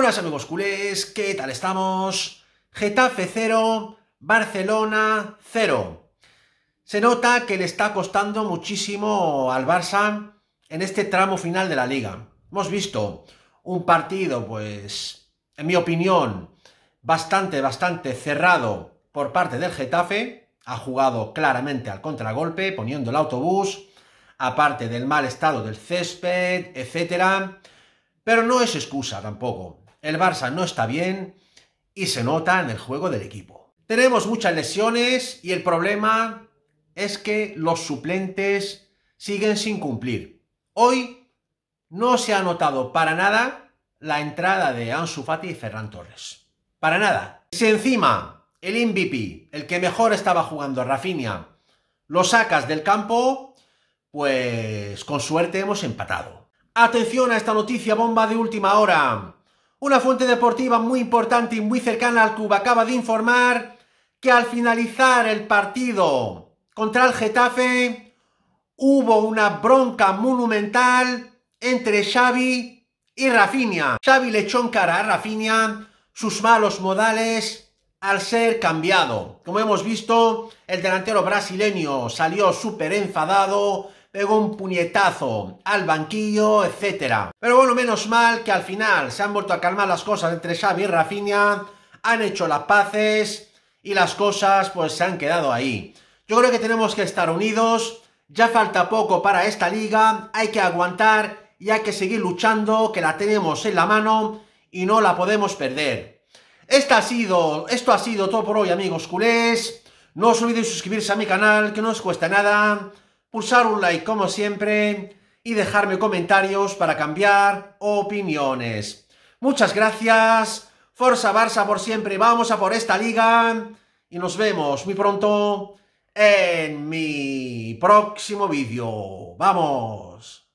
buenas amigos culés, ¿qué tal estamos? Getafe 0, Barcelona 0. Se nota que le está costando muchísimo al Barça en este tramo final de la liga. Hemos visto un partido, pues, en mi opinión, bastante, bastante cerrado por parte del Getafe. Ha jugado claramente al contragolpe, poniendo el autobús, aparte del mal estado del césped, etcétera. Pero no es excusa tampoco. El Barça no está bien y se nota en el juego del equipo. Tenemos muchas lesiones y el problema es que los suplentes siguen sin cumplir. Hoy no se ha notado para nada la entrada de Ansu Fati y Ferran Torres. Para nada. Si encima el MVP, el que mejor estaba jugando, Rafinha, lo sacas del campo, pues con suerte hemos empatado. Atención a esta noticia bomba de última hora. Una fuente deportiva muy importante y muy cercana al club acaba de informar que al finalizar el partido contra el Getafe hubo una bronca monumental entre Xavi y Rafinha. Xavi le echó en cara a Rafinha sus malos modales al ser cambiado. Como hemos visto, el delantero brasileño salió súper enfadado pegó un puñetazo al banquillo, etcétera. Pero bueno, menos mal que al final se han vuelto a calmar las cosas entre Xavi y Rafinha, han hecho las paces y las cosas pues se han quedado ahí. Yo creo que tenemos que estar unidos, ya falta poco para esta liga, hay que aguantar y hay que seguir luchando, que la tenemos en la mano y no la podemos perder. Esta ha sido, esto ha sido todo por hoy amigos culés. No os olvidéis suscribirse a mi canal, que no os cuesta nada pulsar un like como siempre y dejarme comentarios para cambiar opiniones. Muchas gracias, Forza Barça por siempre, vamos a por esta liga y nos vemos muy pronto en mi próximo vídeo. ¡Vamos!